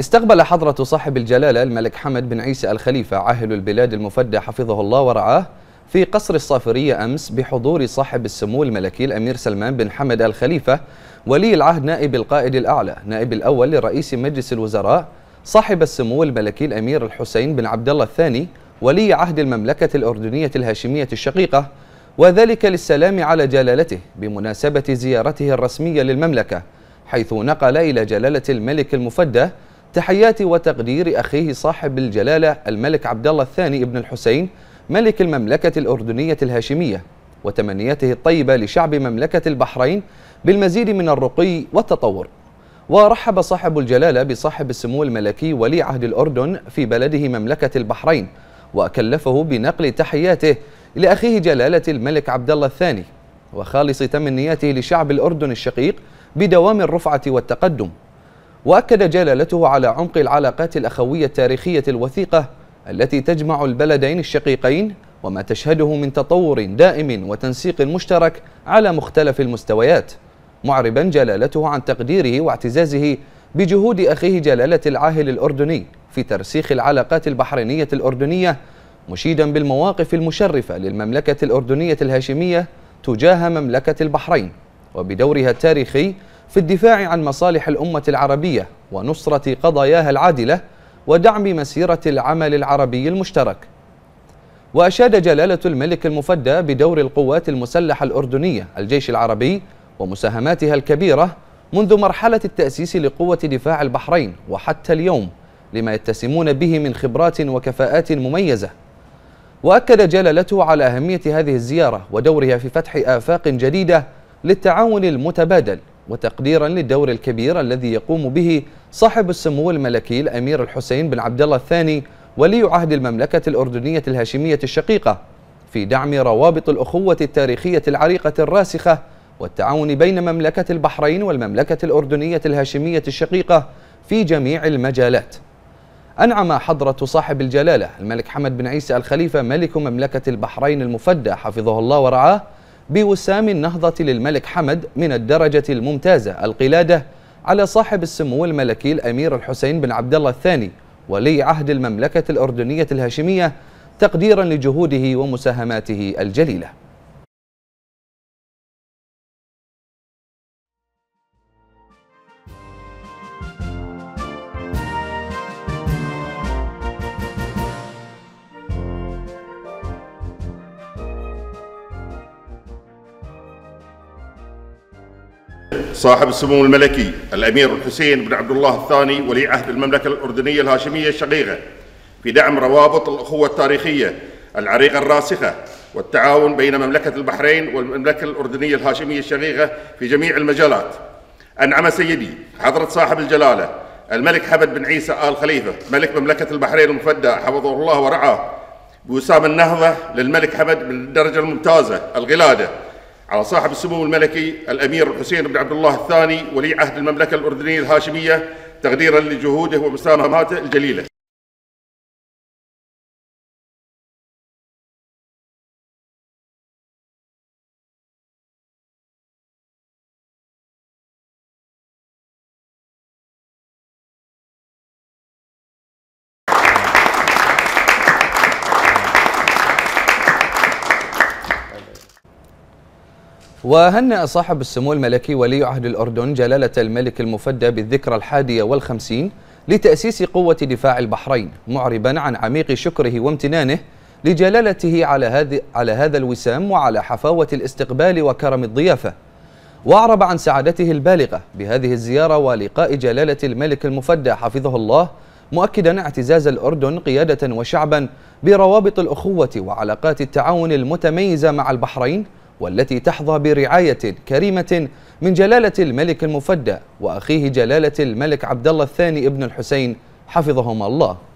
استقبل حضرة صاحب الجلالة الملك حمد بن عيسى الخليفة عاهل البلاد المفدى حفظه الله ورعاه في قصر الصافرية أمس بحضور صاحب السمو الملكي الأمير سلمان بن حمد الخليفة ولي العهد نائب القائد الأعلى نائب الأول لرئيس مجلس الوزراء صاحب السمو الملكي الأمير الحسين بن عبد الله الثاني ولي عهد المملكة الأردنية الهاشمية الشقيقة وذلك للسلام على جلالته بمناسبة زيارته الرسمية للمملكة حيث نقل إلى جلالة الملك المفدى تحياتي وتقديري أخيه صاحب الجلالة الملك عبد الله الثاني ابن الحسين ملك المملكة الأردنية الهاشمية وتمنياته الطيبة لشعب مملكة البحرين بالمزيد من الرقي والتطور ورحب صاحب الجلالة بصاحب السمو الملكي ولي عهد الأردن في بلده مملكة البحرين وكلفه بنقل تحياته لأخيه جلالة الملك عبد الله الثاني وخالص تمنياته لشعب الأردن الشقيق بدوام الرفعة والتقدم وأكد جلالته على عمق العلاقات الأخوية التاريخية الوثيقة التي تجمع البلدين الشقيقين وما تشهده من تطور دائم وتنسيق مشترك على مختلف المستويات معربا جلالته عن تقديره واعتزازه بجهود أخيه جلالة العاهل الأردني في ترسيخ العلاقات البحرينية الأردنية مشيدا بالمواقف المشرفة للمملكة الأردنية الهاشمية تجاه مملكة البحرين وبدورها التاريخي في الدفاع عن مصالح الأمة العربية ونصرة قضاياها العادلة ودعم مسيرة العمل العربي المشترك وأشاد جلالة الملك المفدى بدور القوات المسلحة الأردنية الجيش العربي ومساهماتها الكبيرة منذ مرحلة التأسيس لقوة دفاع البحرين وحتى اليوم لما يتسمون به من خبرات وكفاءات مميزة وأكد جلالته على أهمية هذه الزيارة ودورها في فتح آفاق جديدة للتعاون المتبادل وتقديرا للدور الكبير الذي يقوم به صاحب السمو الملكي الأمير الحسين بن عبد الله الثاني ولي عهد المملكة الأردنية الهاشمية الشقيقة في دعم روابط الأخوة التاريخية العريقة الراسخة والتعاون بين مملكة البحرين والمملكة الأردنية الهاشمية الشقيقة في جميع المجالات أنعم حضرة صاحب الجلالة الملك حمد بن عيسى الخليفة ملك مملكة البحرين المفدى حفظه الله ورعاه بوسام النهضة للملك حمد من الدرجة الممتازة القلادة على صاحب السمو الملكي الأمير الحسين بن عبد الله الثاني ولي عهد المملكة الأردنية الهاشمية تقديرا لجهوده ومساهماته الجليله صاحب السمو الملكي الامير الحسين بن عبد الله الثاني ولي عهد المملكه الاردنيه الهاشميه الشقيقه في دعم روابط الاخوه التاريخيه العريقه الراسخه والتعاون بين مملكه البحرين والمملكه الاردنيه الهاشميه الشقيقه في جميع المجالات. انعم سيدي حضره صاحب الجلاله الملك حمد بن عيسى ال خليفه ملك مملكه البحرين المفدى حفظه الله ورعاه بوسام النهضه للملك حمد بالدرجه الممتازه الغلاده على صاحب السمو الملكي الأمير الحسين بن عبد الله الثاني ولي عهد المملكة الأردنية الهاشمية تقديرا لجهوده ومساهماته الجليلة وهنأ صاحب السمو الملكي ولي عهد الأردن جلالة الملك المفدى بالذكرى الحادية والخمسين لتأسيس قوة دفاع البحرين معربا عن عميق شكره وامتنانه لجلالته على هذه على هذا الوسام وعلى حفاوة الاستقبال وكرم الضيافة وأعرب عن سعادته البالغة بهذه الزيارة ولقاء جلالة الملك المفدى حفظه الله مؤكدا اعتزاز الأردن قيادة وشعبا بروابط الأخوة وعلاقات التعاون المتميزة مع البحرين والتي تحظى برعاية كريمة من جلالة الملك المفدى وأخيه جلالة الملك عبد الله الثاني ابن الحسين حفظهما الله